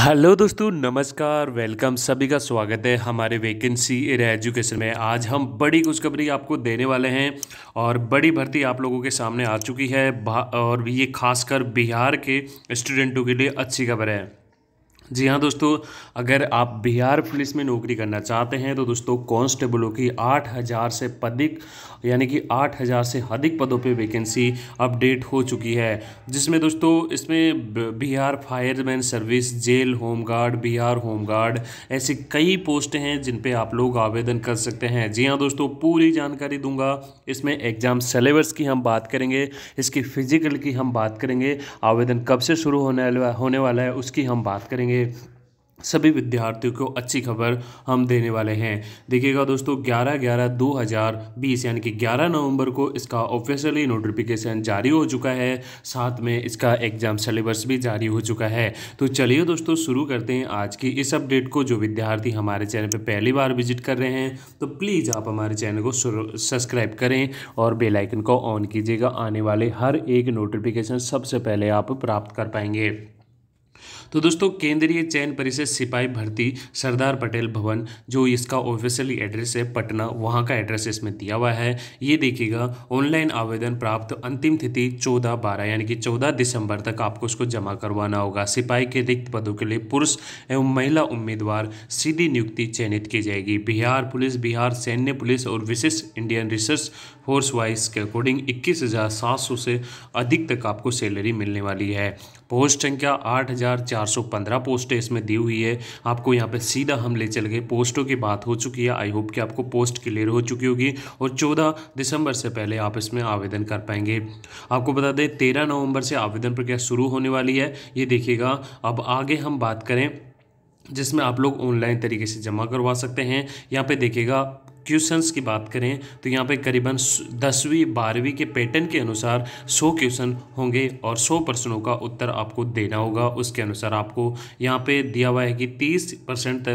hello दोस्तों नमस्कार welcome सभी का स्वागत है हमारे वैकेंसी इन एजुकेशन में आज हम बड़ी खुशखबरी आपको देने वाले हैं और बड़ी भर्ती आप लोगों के सामने आ चुकी है और ये खासकर बिहार के स्टूडेंटों के लिए अच्छी खबर है जी हाँ दोस्तों अगर आप बिहार पुलिस में नौकरी करना चाहते हैं तो दोस्तों कांस्टेबलों की आठ हज़ार से अधिक यानी कि आठ हज़ार से अधिक पदों पे वैकेंसी अपडेट हो चुकी है जिसमें दोस्तों इसमें Bihar fireman service jail home guard Bihar home guard ऐसी कई पोस्ट हैं जिन पे आप लोग आवेदन कर सकते हैं जी हाँ दोस्तों पूरी जानकारी दूंगा इसमें एग्ज़ाम सिलेबस की हम बात करेंगे इसकी फ़िज़िकल की हम बात करेंगे आवेदन कब से शुरू होने होने वाला है उसकी हम बात करेंगे सभी विद्यार्थियों को अच्छी खबर हम देने वाले हैं देखिएगा दोस्तों 11 ग्यारह दो हज़ार बीस यानी कि 11 नवंबर को इसका ऑफिशियली नोटिफिकेशन जारी हो चुका है साथ में इसका एग्ज़ाम सिलेबस भी जारी हो चुका है तो चलिए दोस्तों शुरू करते हैं आज की इस अपडेट को जो विद्यार्थी हमारे चैनल पर पहली बार विजिट कर रहे हैं तो प्लीज़ आप हमारे चैनल को सब्सक्राइब करें और बेलाइकन को ऑन कीजिएगा आने वाले हर एक नोटिफिकेशन सबसे पहले आप प्राप्त कर पाएंगे तो दोस्तों केंद्रीय चयन परिषद सिपाही भर्ती सरदार पटेल भवन जो इसका ऑफिशियली एड्रेस है पटना वहाँ का एड्रेस इसमें दिया हुआ है ये देखिएगा ऑनलाइन आवेदन प्राप्त अंतिम तिथि चौदह बारह यानी कि चौदह दिसंबर तक आपको उसको जमा करवाना होगा सिपाही के रिक्त पदों के लिए पुरुष एवं महिला उम्मीदवार सीधी नियुक्ति चयनित की जाएगी बिहार पुलिस बिहार सैन्य पुलिस और विशेष इंडियन रिसर्च फोर्स वाइज के अकॉर्डिंग इक्कीस से अधिक तक आपको सैलरी मिलने वाली है पोस्ट संख्या 8415 पोस्ट इसमें दी हुई है आपको यहाँ पे सीधा हम ले चल गए पोस्टों की बात हो चुकी है आई होप कि आपको पोस्ट क्लियर हो चुकी होगी और 14 दिसंबर से पहले आप इसमें आवेदन कर पाएंगे आपको बता दें तेरह नवंबर से आवेदन प्रक्रिया शुरू होने वाली है ये देखिएगा अब आगे हम बात करें जिसमें आप लोग ऑनलाइन तरीके से जमा करवा सकते हैं यहाँ पे देखिएगा क्वेश्चंस की बात करें तो यहाँ पे करीबन दसवीं बारहवीं के पैटर्न के अनुसार 100 क्वेश्चन होंगे और 100 प्रश्नों का उत्तर आपको देना होगा उसके अनुसार आपको यहाँ पे दिया हुआ है कि 30 परसेंट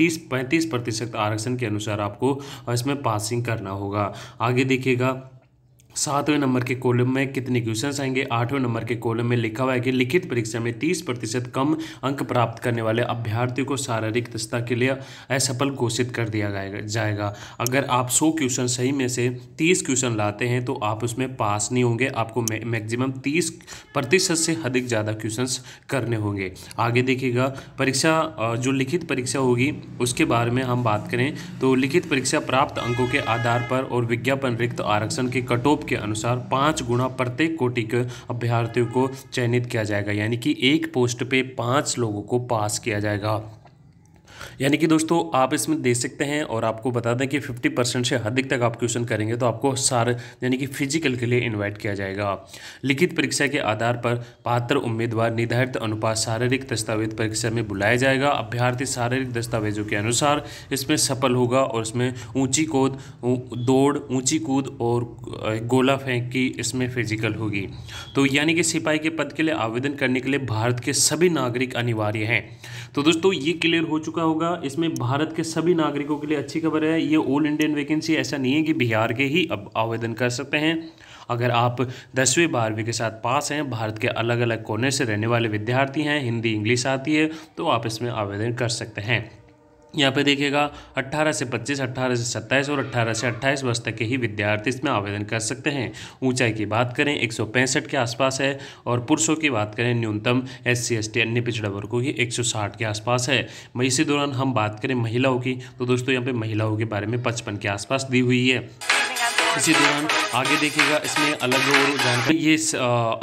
तीस पैंतीस प्रतिशत आरक्षण के अनुसार आपको इसमें पासिंग करना होगा आगे देखिएगा सातवें नंबर के कॉलम में कितने क्वेश्चन आएंगे आठवें नंबर के कॉलम में लिखा हुआ है कि लिखित परीक्षा में तीस प्रतिशत कम अंक प्राप्त करने वाले अभ्यर्थियों को शारीरिक दस्ता के लिए असफल घोषित कर दिया जाएगा अगर आप सौ क्वेश्चन सही में से तीस क्वेश्चन लाते हैं तो आप उसमें पास नहीं होंगे आपको मैक्सिमम तीस प्रतिशत से अधिक ज़्यादा क्वेश्चन करने होंगे आगे देखिएगा परीक्षा जो लिखित परीक्षा होगी उसके बारे में हम बात करें तो लिखित परीक्षा प्राप्त अंकों के आधार पर और विज्ञापन रिक्त आरक्षण के कट ऑफ के अनुसार पाँच गुणा प्रत्येक कोटि के अभ्यर्थियों को चयनित किया जाएगा यानी कि एक पोस्ट पे पाँच लोगों को पास किया जाएगा यानी कि दोस्तों आप इसमें दे सकते हैं और आपको बता दें कि फिफ्टी परसेंट से अधिक तक आप क्वेश्चन करेंगे तो आपको सारे यानी कि फिजिकल के लिए इन्वाइट किया जाएगा लिखित परीक्षा के आधार पर पात्र उम्मीदवार निर्धारित अनुपात शारीरिक दस्तावेज परीक्षा में बुलाया जाएगा अभ्यर्थी शारीरिक दस्तावेजों के अनुसार इसमें सफल होगा और इसमें ऊँची कूद दौड़ ऊँची कूद और गोला फेंक की इसमें फिजिकल होगी तो यानी कि सिपाही के पद के लिए आवेदन करने के लिए भारत के सभी नागरिक अनिवार्य हैं तो दोस्तों ये क्लियर हो चुका होगा इसमें भारत के सभी नागरिकों के लिए अच्छी खबर है ये ऑल इंडियन वैकेंसी ऐसा नहीं है कि बिहार के ही अब आवेदन कर सकते हैं अगर आप दसवीं बारहवीं के साथ पास हैं भारत के अलग अलग कोने से रहने वाले विद्यार्थी हैं हिंदी इंग्लिश आती है तो आप इसमें आवेदन कर सकते हैं यहाँ पे देखिएगा 18 से 25, 18 से 27 और 18 से 28 वर्ष तक के ही विद्यार्थी इसमें आवेदन कर सकते हैं ऊंचाई की बात करें एक के आसपास है और पुरुषों की बात करें न्यूनतम एस सी अन्य पिछड़ा वर्गों की 160 के आसपास है इसी दौरान हम बात करें महिलाओं की तो दोस्तों यहाँ पे महिलाओं के बारे में पचपन के आसपास दी हुई है इसी दौरान आगे देखिएगा इसमें अलग और जानकारी ये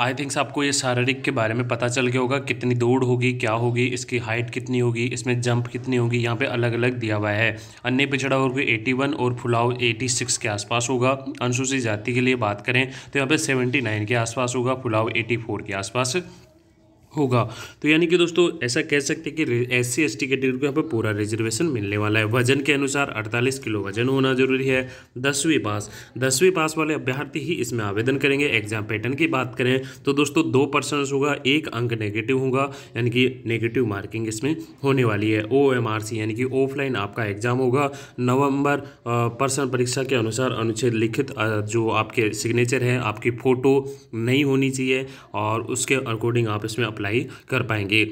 आई थिंक आपको ये शारीरिक के बारे में पता चल गया होगा कितनी दौड़ होगी क्या होगी इसकी हाइट कितनी होगी इसमें जंप कितनी होगी यहाँ पे अलग अलग दिया हुआ है अन्य पिछड़ा वर्ग एटी वन और फुलाव एटी सिक्स के आसपास होगा अनुसूचित जाति के लिए बात करें तो यहाँ पे सेवेंटी नाइन के आसपास होगा फुलाव एटी फोर के आसपास होगा तो यानी कि दोस्तों ऐसा कह सकते हैं कि S C S T category को यहाँ पर पूरा रिजर्वेशन मिलने वाला है वजन के अनुसार 48 किलो वजन होना जरूरी है दसवीं पास दसवीं पास वाले अभ्यर्थी ही इसमें आवेदन करेंगे एग्जाम पैटर्न की बात करें तो दोस्तों दो परसेंट होगा एक अंक नेगेटिव होगा यानी कि नेगेटिव मार्किंग इसमें होने वाली है ओ एम आर सी यानी कि ऑफलाइन आपका एग्जाम होगा नवंबर पर्सन परीक्षा के अनुसार अनुच्छेद लिखित जो आपके सिग्नेचर है आपकी फ़ोटो नहीं होनी चाहिए और उसके अकॉर्डिंग आप इसमें अप्लाई अप्लाई कर पाएंगे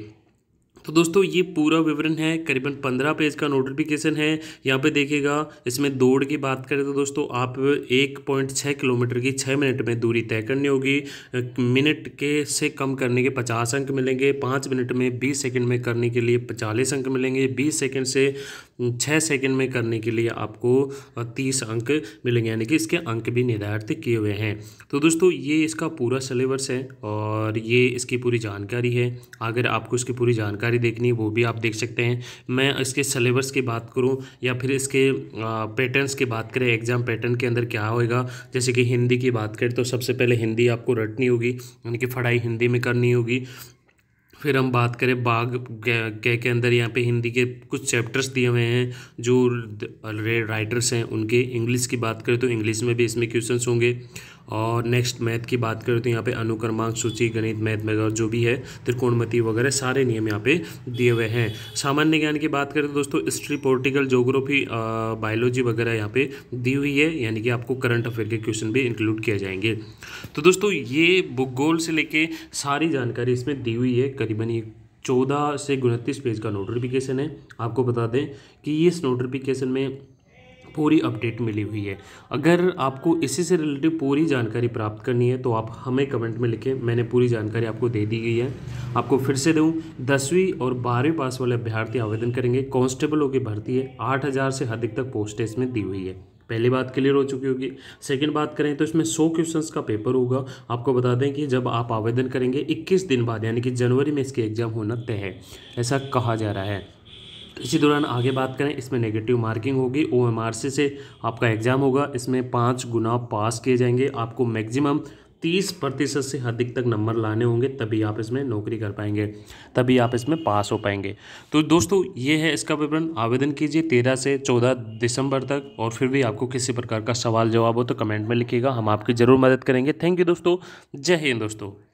तो दोस्तों ये पूरा विवरण है करीबन पंद्रह पेज का नोटिफिकेशन है यहाँ पे देखिएगा इसमें दौड़ की बात करें तो दोस्तों आप एक पॉइंट छः किलोमीटर की छः मिनट में दूरी तय करनी होगी मिनट के से कम करने के पचास अंक मिलेंगे पाँच मिनट में बीस सेकेंड में करने के लिए पचालीस अंक मिलेंगे बीस सेकेंड से छः सेकेंड में करने के लिए आपको तीस अंक मिलेंगे यानी कि इसके अंक भी निर्धारित किए हुए हैं तो दोस्तों ये इसका पूरा सिलेबस है और ये इसकी पूरी जानकारी है अगर आपको इसकी पूरी जानकारी जानकारी देखनी है वो भी आप देख सकते हैं मैं इसके सिलेबस की बात करूँ या फिर इसके पैटर्न्स की बात करें एग्ज़ाम पैटर्न के अंदर क्या होएगा जैसे कि हिंदी की बात करें तो सबसे पहले हिंदी आपको रटनी होगी यानी कि पढ़ाई हिंदी में करनी होगी फिर हम बात करें बाघ के के अंदर यहाँ पे हिंदी के कुछ चैप्टर्स दिए हुए हैं जो रे राइटर्स हैं उनके इंग्लिश की बात करें तो इंग्लिश में भी इसमें क्वेश्चंस होंगे और नेक्स्ट मैथ की बात करें तो यहाँ पे अनुक्रमांक सूची गणित मैथ वगैरह जो भी है त्रिकोणमती वगैरह सारे नियम यहाँ पे दिए हुए हैं सामान्य ज्ञान की बात करें तो दोस्तों हिस्ट्री पोलिटिकल जोग्राफी बायोलॉजी वगैरह यहाँ पे दी हुई है यानी कि आपको करंट अफेयर के क्वेश्चन भी इंक्लूड किया जाएंगे तो दोस्तों ये भूगोल से लेके सारी जानकारी इसमें दी हुई है करीबन ये चौदह से उनतीस पेज का नोटिफिकेशन है आपको बता दें कि इस नोटिफिकेशन में पूरी अपडेट मिली हुई है अगर आपको इसी से रिलेटिव पूरी जानकारी प्राप्त करनी है तो आप हमें कमेंट में लिखें मैंने पूरी जानकारी आपको दे दी गई है आपको फिर से दूँ दसवीं और बारहवीं पास वाले अभ्यर्थी आवेदन करेंगे कॉन्स्टेबलों की भर्ती है आठ हज़ार से अधिक तक पोस्टेज में दी हुई है पहली बात क्लियर हो चुकी होगी सेकंड बात करें तो इसमें 100 क्वेश्चंस का पेपर होगा आपको बता दें कि जब आप आवेदन करेंगे 21 दिन बाद यानी कि जनवरी में इसके एग्ज़ाम होना तय है ऐसा कहा जा रहा है इसी दौरान आगे बात करें इसमें नेगेटिव मार्किंग होगी ओ से आपका एग्ज़ाम होगा इसमें पाँच गुना पास किए जाएंगे आपको मैक्सिमम तीस प्रतिशत से अधिक तक नंबर लाने होंगे तभी आप इसमें नौकरी कर पाएंगे तभी आप इसमें पास हो पाएंगे तो दोस्तों ये है इसका विवरण आवेदन कीजिए तेरह से चौदह दिसंबर तक और फिर भी आपको किसी प्रकार का सवाल जवाब हो तो कमेंट में लिखिएगा हम आपकी ज़रूर मदद करेंगे थैंक यू दोस्तों जय हिंद दोस्तों